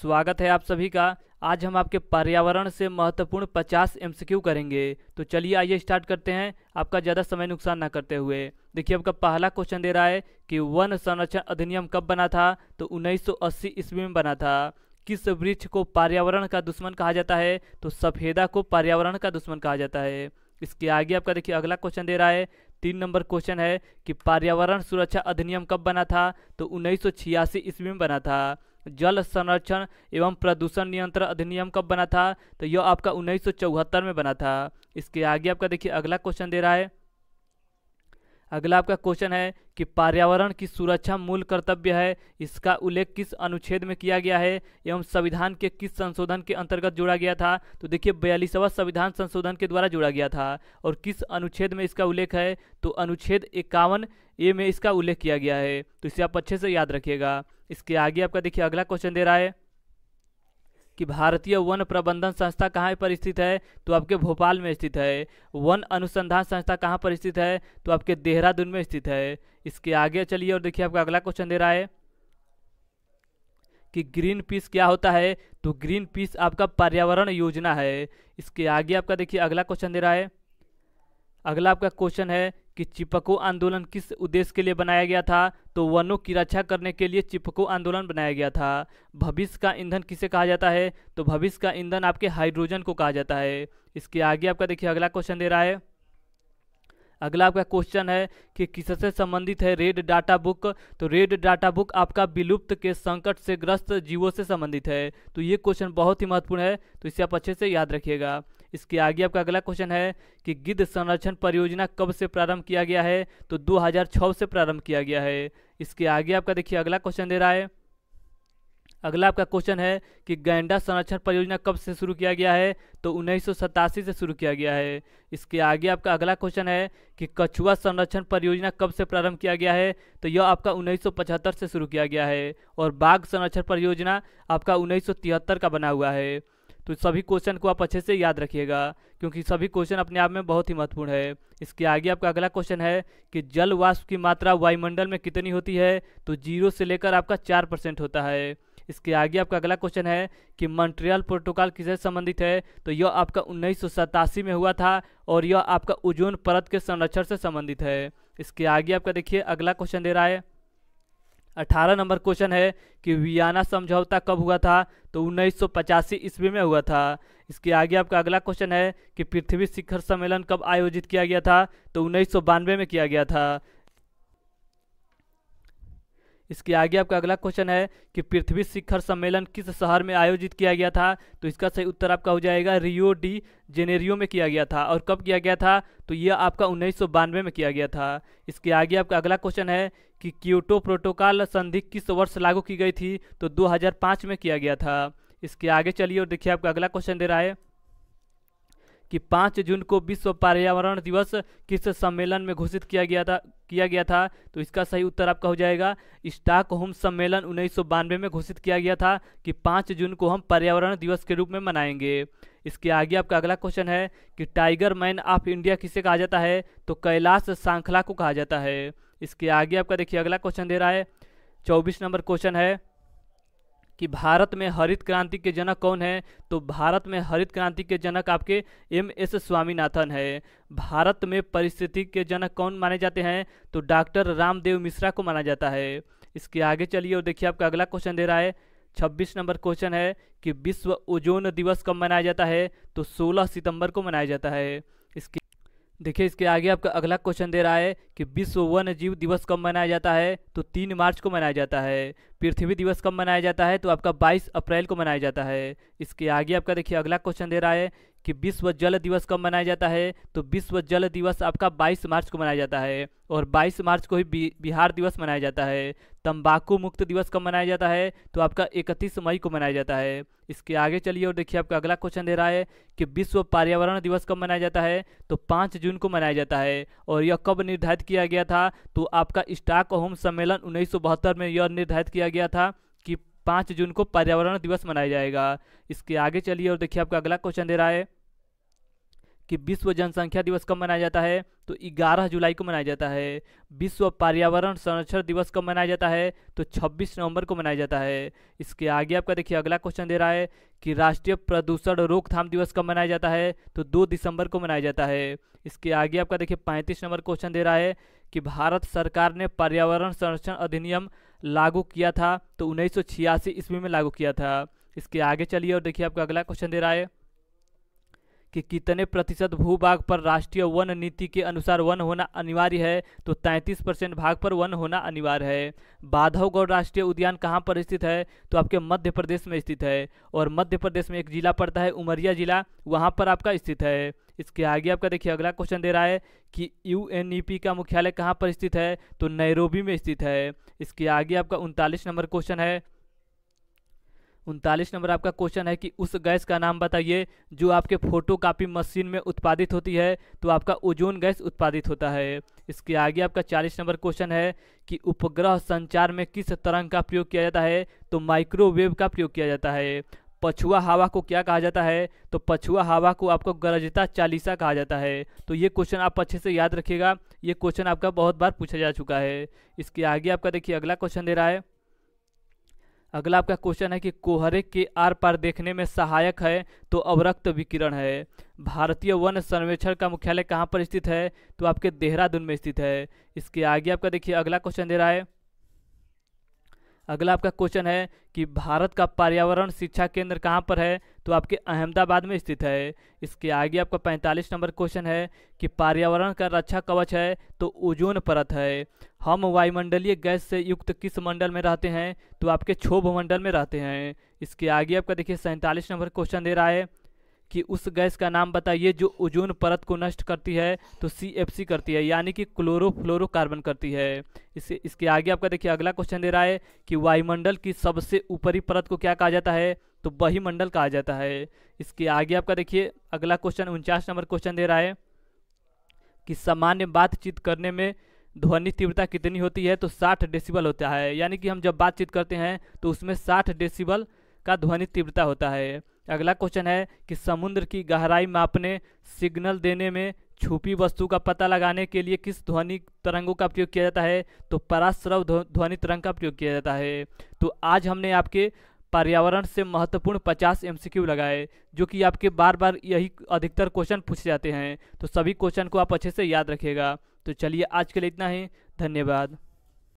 स्वागत है आप सभी का आज हम आपके पर्यावरण से महत्वपूर्ण 50 एम करेंगे तो चलिए आइए स्टार्ट करते हैं आपका ज़्यादा समय नुकसान ना करते हुए देखिए आपका पहला क्वेश्चन दे रहा है कि वन संरक्षण अधिनियम कब बना था तो 1980 ईस्वी में बना था किस वृक्ष को पर्यावरण का दुश्मन कहा जाता है तो सफेदा को पर्यावरण का दुश्मन कहा जाता है इसके आगे आपका देखिए अगला क्वेश्चन दे रहा है तीन नंबर क्वेश्चन है कि पर्यावरण सुरक्षा अधिनियम कब बना था तो उन्नीस ईस्वी में बना था जल संरक्षण एवं प्रदूषण नियंत्रण अधिनियम कब बना था तो यह आपका उन्नीस में बना था इसके आगे आपका देखिए अगला क्वेश्चन दे रहा है अगला आपका क्वेश्चन है कि पर्यावरण की सुरक्षा मूल कर्तव्य है इसका उल्लेख किस अनुच्छेद में किया गया है एवं संविधान के किस संशोधन के अंतर्गत जोड़ा गया था तो देखिए बयालीसवा संविधान संशोधन के द्वारा जोड़ा गया था और किस अनुच्छेद में इसका उल्लेख है तो अनुच्छेद इक्यावन ए में इसका उल्लेख किया गया है तो इसे आप अच्छे से याद रखिएगा इसके आगे आपका देखिए अगला क्वेश्चन दे रहा है कि भारतीय वन प्रबंधन संस्था कहाँ पर स्थित है तो आपके भोपाल में स्थित है वन अनुसंधान संस्था कहाँ पर स्थित है तो आपके देहरादून में स्थित है इसके आगे चलिए और देखिए आपका अगला क्वेश्चन दे रहा है कि ग्रीन पीस क्या होता है तो ग्रीन पीस आपका पर्यावरण योजना है इसके आगे आपका देखिए अगला क्वेश्चन दे रहा है अगला आपका क्वेश्चन है कि चिपको आंदोलन किस उद्देश्य के लिए बनाया गया था तो वनों की रक्षा करने के लिए चिपको आंदोलन बनाया गया था भविष्य का ईंधन किसे कहा जाता है तो भविष्य का ईंधन आपके हाइड्रोजन को कहा जाता है इसके आगे आपका देखिए अगला क्वेश्चन दे रहा है अगला आपका क्वेश्चन है कि किससे संबंधित है रेड डाटा बुक तो रेड डाटा बुक आपका विलुप्त के संकट से ग्रस्त जीवों से संबंधित है तो ये क्वेश्चन बहुत ही महत्वपूर्ण है तो इसे आप अच्छे से याद रखिएगा इसके आगे आपका अगला क्वेश्चन है कि गिद्ध संरक्षण परियोजना कब से प्रारंभ किया गया है तो 2006 से प्रारंभ किया गया है इसके आगे आपका देखिए अगला क्वेश्चन दे रहा है अगला आपका क्वेश्चन है कि गैंडा संरक्षण परियोजना कब से शुरू किया गया है तो उन्नीस से शुरू किया गया है इसके आगे आपका अगला क्वेश्चन है कि कछुआ संरक्षण परियोजना कब से प्रारंभ किया गया है तो यह आपका 1975 से शुरू किया गया है और बाघ संरक्षण परियोजना आपका 1973 का बना हुआ है तो सभी क्वेश्चन को आप अच्छे से याद रखिएगा क्योंकि सभी क्वेश्चन अपने आप में बहुत ही महत्वपूर्ण है इसके आगे आपका अगला क्वेश्चन है कि जल वाष्प की मात्रा वायुमंडल में कितनी होती है तो जीरो से लेकर आपका चार परसेंट होता है इसके आगे आपका अगला क्वेश्चन है कि मंट्रियल प्रोटोकॉल किससे संबंधित है तो यह आपका उन्नीस में हुआ था और यह आपका उजोन परत के संरक्षण से संबंधित है इसके आगे आपका देखिए अगला क्वेश्चन दे रहा है अठारह नंबर क्वेश्चन है कि वियाना समझौता कब हुआ था तो उन्नीस सौ ईस्वी में हुआ था इसके आगे आपका अगला क्वेश्चन है कि पृथ्वी शिखर सम्मेलन कब आयोजित किया गया था तो उन्नीस में किया गया था इसके आगे आपका अगला क्वेश्चन है कि पृथ्वी शिखर सम्मेलन किस शहर में आयोजित किया गया था तो इसका सही उत्तर आपका हो जाएगा रियो डी जेनेरियो में किया गया था और कब किया गया था तो यह आपका उन्नीस में किया गया था इसके आगे आपका अगला क्वेश्चन है कि क्योटो प्रोटोकॉल संधि किस वर्ष लागू की गई थी तो 2005 में किया गया था इसके आगे चलिए और देखिए आपका अगला क्वेश्चन दे रहा है कि 5 जून को विश्व पर्यावरण दिवस किस सम्मेलन में घोषित किया गया था किया गया था तो इसका सही उत्तर आपका हो जाएगा स्टाक होम सम्मेलन उन्नीस में घोषित किया गया था कि 5 जून को हम पर्यावरण दिवस के रूप में मनाएंगे इसके आगे आपका अगला क्वेश्चन है कि टाइगर मैन ऑफ इंडिया किसे कहा जाता है तो कैलाश सांखला को कहा जाता है इसके आगे आपका देखिए अगला क्वेश्चन दे रहा है चौबीस नंबर क्वेश्चन है कि भारत में हरित क्रांति के जनक कौन है तो भारत में हरित क्रांति के जनक आपके एम एस स्वामीनाथन है भारत में परिस्थिति के जनक कौन माने जाते हैं तो डॉक्टर रामदेव मिश्रा को माना जाता है इसके आगे चलिए और देखिए आपका अगला क्वेश्चन दे रहा है छब्बीस नंबर क्वेश्चन है कि विश्व ओजोन दिवस कब मनाया जाता है तो सोलह सितंबर को मनाया जाता है इसके देखिए इसके आगे आपका अगला क्वेश्चन दे रहा है कि विश्व वन्य जीव दिवस कब मनाया जाता है तो तीन मार्च को मनाया जाता है पृथ्वी दिवस कब मनाया जाता है तो आपका 22 अप्रैल को मनाया जाता है इसके आगे आपका देखिए अगला क्वेश्चन दे रहा है कि विश्व जल दिवस कब मनाया जाता है तो विश्व जल दिवस आपका 22 मार्च को मनाया जाता है और 22 मार्च को ही बिहार दिवस मनाया जाता है तंबाकू मुक्त दिवस कब मनाया जाता है तो आपका 31 मई को मनाया जाता है इसके आगे चलिए और देखिए आपका अगला क्वेश्चन दे रहा है कि विश्व पर्यावरण दिवस कब मनाया जाता है तो पाँच जून को मनाया जाता है और यह कब निर्धारित किया गया था तो आपका स्टाक होम सम्मेलन उन्नीस में यह निर्धारित किया गया था पाँच जून को पर्यावरण दिवस मनाया जाएगा इसके आगे चलिए और देखिए आपका अगला क्वेश्चन दे रहा है कि विश्व जनसंख्या दिवस कब मनाया जाता है तो 11 जुलाई को मनाया जाता है विश्व पर्यावरण संरक्षण दिवस कब मनाया जाता है तो 26 नवंबर को मनाया जाता है इसके आगे आपका देखिए अगला क्वेश्चन दे रहा है कि राष्ट्रीय प्रदूषण रोकथाम दिवस कब मनाया जाता है तो 2 दिसंबर को मनाया जाता है इसके आगे आपका देखिए पैंतीस नंबर क्वेश्चन दे रहा है कि भारत सरकार ने पर्यावरण संरक्षण अधिनियम लागू किया था तो उन्नीस सौ ईस्वी में लागू किया था इसके आगे चलिए और देखिए आपका अगला क्वेश्चन दे रहा है कि कितने प्रतिशत भूभाग पर राष्ट्रीय वन नीति के अनुसार वन होना अनिवार्य है तो 33 परसेंट भाग पर वन होना अनिवार्य है बाधवगढ़ राष्ट्रीय उद्यान कहाँ पर स्थित है तो आपके मध्य प्रदेश में स्थित है और मध्य प्रदेश में एक जिला पड़ता है उमरिया जिला वहाँ पर आपका स्थित है इसके आगे आपका देखिए अगला क्वेश्चन दे रहा है कि यू e का मुख्यालय कहाँ पर स्थित है तो नैरोबी में स्थित है इसके आगे आपका उनतालीस नंबर क्वेश्चन है उनतालीस नंबर आपका क्वेश्चन है कि उस गैस का नाम बताइए जो आपके फोटोकॉपी मशीन में उत्पादित होती है तो आपका ओजोन गैस उत्पादित होता है इसके आगे आपका चालीस नंबर क्वेश्चन है कि उपग्रह संचार में किस तरंग का प्रयोग किया जाता है तो माइक्रोवेव का प्रयोग किया जाता है पछुआ हवा को क्या कहा जाता है तो पछुआ हवा को आपको गरजता चालीसा कहा जाता है तो ये क्वेश्चन आप अच्छे से याद रखिएगा ये क्वेश्चन आपका बहुत बार पूछा जा चुका है इसके आगे आपका देखिए अगला क्वेश्चन दे रहा है अगला आपका क्वेश्चन है कि कोहरे के आर पार देखने में सहायक है तो अवरक्त विकिरण है भारतीय वन सर्वेक्षण का मुख्यालय कहाँ पर स्थित है तो आपके देहरादून में स्थित है इसके आगे आपका देखिए अगला क्वेश्चन दे रहा है अगला आपका क्वेश्चन है कि भारत का पर्यावरण शिक्षा केंद्र कहाँ पर है तो आपके अहमदाबाद में स्थित है इसके आगे आपका 45 नंबर क्वेश्चन है कि पर्यावरण का रक्षा कवच है तो ओजोन परत है हम वायुमंडलीय गैस से युक्त किस मंडल में रहते हैं तो आपके क्षोभ मंडल में रहते हैं इसके आगे आपका देखिए सैंतालीस नंबर क्वेश्चन दे रहा है कि उस गैस का नाम बताइए जो ओजोन परत को नष्ट करती है तो सी करती है यानी कि क्लोरोफ्लोरोकार्बन करती है इससे इसके आगे आपका देखिए अगला क्वेश्चन दे रहा है कि वायुमंडल की सबसे ऊपरी परत को क्या कहा जाता है तो मंडल कहा जाता है इसके आगे आपका देखिए अगला क्वेश्चन उनचास नंबर क्वेश्चन दे रहा है कि सामान्य बातचीत करने में ध्वनि तीव्रता कितनी होती है तो साठ डेसिबल होता है यानी कि हम जब बातचीत करते हैं तो उसमें साठ डेसिबल का ध्वनि तीव्रता होता है अगला क्वेश्चन है कि समुद्र की गहराई मापने सिग्नल देने में छुपी वस्तु का पता लगाने के लिए किस ध्वनि तरंगों का प्रयोग किया जाता है तो पराश्रव ध्वनि तरंग का प्रयोग किया जाता है तो आज हमने आपके पर्यावरण से महत्वपूर्ण 50 एम लगाए जो कि आपके बार बार यही अधिकतर क्वेश्चन पूछे जाते हैं तो सभी क्वेश्चन को आप अच्छे से याद रखिएगा तो चलिए आज के लिए इतना ही धन्यवाद